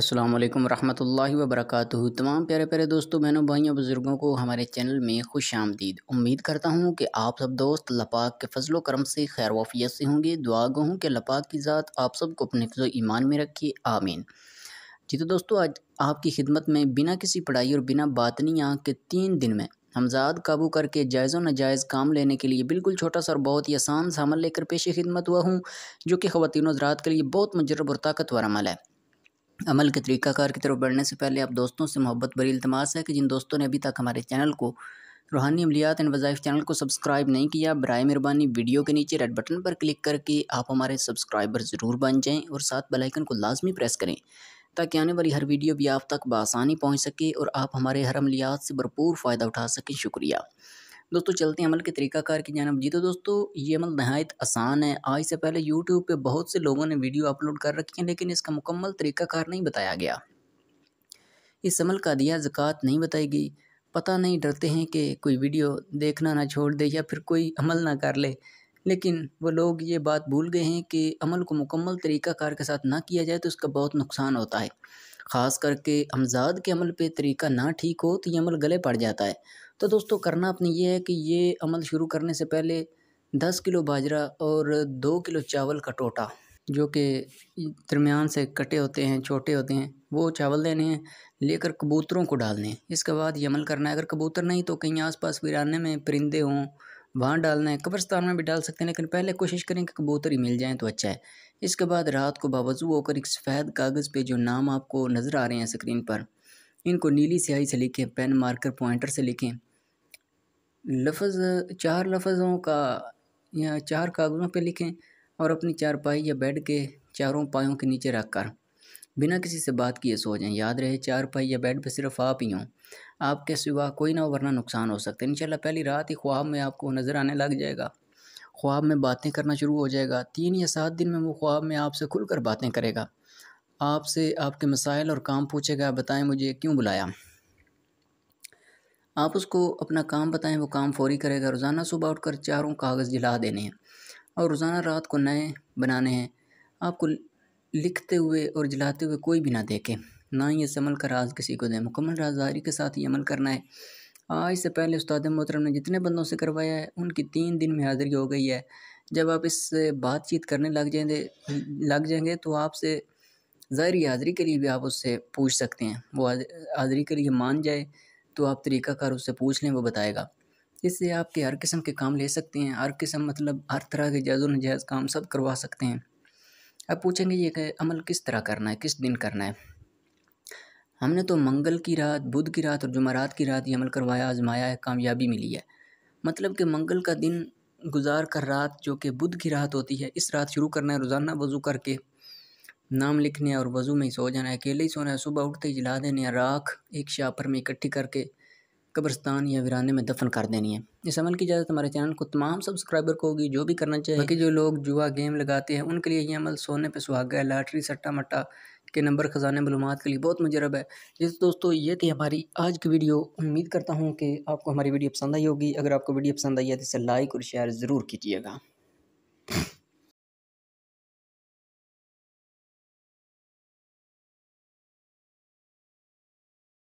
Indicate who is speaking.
Speaker 1: अस्सलाम वालेकुम रहमतुल्लाहि व तमाम प्यारे प्यारे दोस्तों बहनों भाइयों बुज़ुर्गों को हमारे चैनल में खुश आमदीद उम्मीद करता हूँ कि आप सब दोस्त लपाक के फजलो करम से खैर वाफियत से होंगे दुआ गो हूँ कि लपाक की ज़ात आप सबको अपने फजो ईमान में रखिए आमीन जी तो दोस्तों आज आपकी खिदमत में बिना किसी पढ़ाई और बिना बातनी आँख के तीन दिन में हमजाद काबू करके जायज़ व नाजायज़ काम लेने के लिए बिल्कुल छोटा सा और बहुत ही आसान सा अमल लेकर पेश खिदमत हुआ हूँ जो कि ख़वान हज़रात के लिए बहुत मजरब और ताकतवर अमल है अमल के तरीक़ाकार की तरफ बढ़ने से पहले आप दोस्तों से मोहब्बत भरी इल्तमास है कि जिन दोस्तों ने अभी तक हमारे चैनल को रूहानी अमलियात एंड वज़ाइफ चैनल को सब्सक्राइब नहीं किया बर मेहरबानी वीडियो के नीचे रेड बटन पर क्लिक करके आप हमारे सब्सक्राइबर ज़रूर बन जाएं और साथ बेलाइकन को लाजमी प्रेस करें ताकि आने वाली हर वीडियो भी आप तक बसानी पहुँच सके और आप हमारे हर अमलियात से भरपूर फ़ायदा उठा सकें शुक्रिया दोस्तों चलते हैं अमल के तरीकाकार की जानब जी तो दोस्तों ये अमल नहायत आसान है आज से पहले यूट्यूब पे बहुत से लोगों ने वीडियो अपलोड कर रखी है लेकिन इसका मुकम्मल तरीकाकार नहीं बताया गया इस अमल का दिया जक़ात नहीं बताई गई पता नहीं डरते हैं कि कोई वीडियो देखना ना छोड़ दे या फिर कोई अमल ना कर ले लेकिन वो लोग ये बात भूल गए हैं कि अमल को मुकम्मल तरीक़ाकार के साथ ना किया जाए तो उसका बहुत नुकसान होता है ख़ास करके अमजाद के अमल पे तरीका ना ठीक हो तो ये अमल गले पड़ जाता है तो दोस्तों करना आपने ये है कि ये अमल शुरू करने से पहले दस किलो बाजरा और दो किलो चावल का टोटा जो कि दरमियान से कटे होते हैं छोटे होते हैं वो चावल देने हैं लेकर कबूतरों को डालने हैं इसके बाद ये अमल करना है अगर कबूतर नहीं तो कहीं आसपास वीराने में परिंदे हों वहाँ डालना है कब्रस्तान में भी डाल सकते हैं लेकिन पहले कोशिश करें कि कबूतर ही मिल जाएँ तो अच्छा है इसके बाद रात को बावजू होकर एक सफ़ेद कागज़ पर जो नाम आपको नज़र आ रहे हैं स्क्रीन पर इनको नीली स्याही से लिखें पेन मार्कर पॉइंटर से लिखें लफ्ज़ चार लफ्ज़ों का या चार कागज़ों पे लिखें और अपनी चारपाई या बेड के चारों पायों के नीचे रख कर बिना किसी से बात किए सो जाएं याद रहे चारपाई या बेड पे सिर्फ आप ही हों आपके सिवा कोई ना हो वरना नुकसान हो सकता है इनशाला पहली रात ही ख्वाब में आपको नज़र आने लग जाएगा ख्वाब में बातें करना शुरू हो जाएगा तीन या सात दिन में वो ख्वाब में आपसे खुल कर बातें करेगा आपसे आपके मसाइल और काम पूछेगा बताएं मुझे क्यों बुलाया आप उसको अपना काम बताएं वो काम फौरी करेगा रोज़ाना सुबह उठकर चारों कागज़ जला देने हैं और रोज़ाना रात को नए बनाने हैं आपको लिखते हुए और जलाते हुए कोई भी ना देखे ना ही इस अमल का राज किसी को दें मुकम्मल राजदारी के साथ ही अमल करना है आज से पहले उस्ताद मोहतरम ने जितने बंदों से करवाया है उनकी तीन दिन में हाज़िरी हो गई है जब आप इससे बातचीत करने लग जाएंगे लग जाएंगे तो आपसे ज़ाहरी हाजिरी के लिए भी आप उससे पूछ सकते हैं वो हाज़री के लिए मान जाए तो आप तरीक़ाकार उससे पूछ लें वो बताएगा इससे आपके हर किस्म के काम ले सकते हैं हर किस्म मतलब हर तरह के जायज़ नजायज़ काम सब करवा सकते हैं अब पूछेंगे ये कि अमल किस तरह करना है किस दिन करना है हमने तो मंगल की रात बुध की रात और जुमारात की रात ये अमल करवाया आजमाया है कामयाबी मिली है मतलब कि मंगल का दिन गुजार कर रात जो कि बुध की रात होती है इस रात शुरू करना है रोज़ाना वज़ू करके नाम लिखने और वज़ू में ही सो जाना है अकेले ही सोना है सुबह उठते ही जला देने है राख एक शापर में इकट्ठी करके कब्रस्तान या वीराने में दफन कर देनी है इस अमल की इजाज़त हमारे चैनल को तमाम सब्सक्राइबर को होगी जो भी करना चाहिए बाकी जो लोग जुआ गेम लगाते हैं उनके लिए ये अमल सोने पर सुहागा है लाटरी सट्टा मट्टा के नंबर ख़जाने मलूमत के लिए बहुत मुजरब है जिस दोस्तों ये थी हमारी आज की वीडियो उम्मीद करता हूँ कि आपको हमारी वीडियो पसंद आई होगी अगर आपको वीडियो पसंद आई है तो इसे लाइक और शेयर ज़रूर कीजिएगा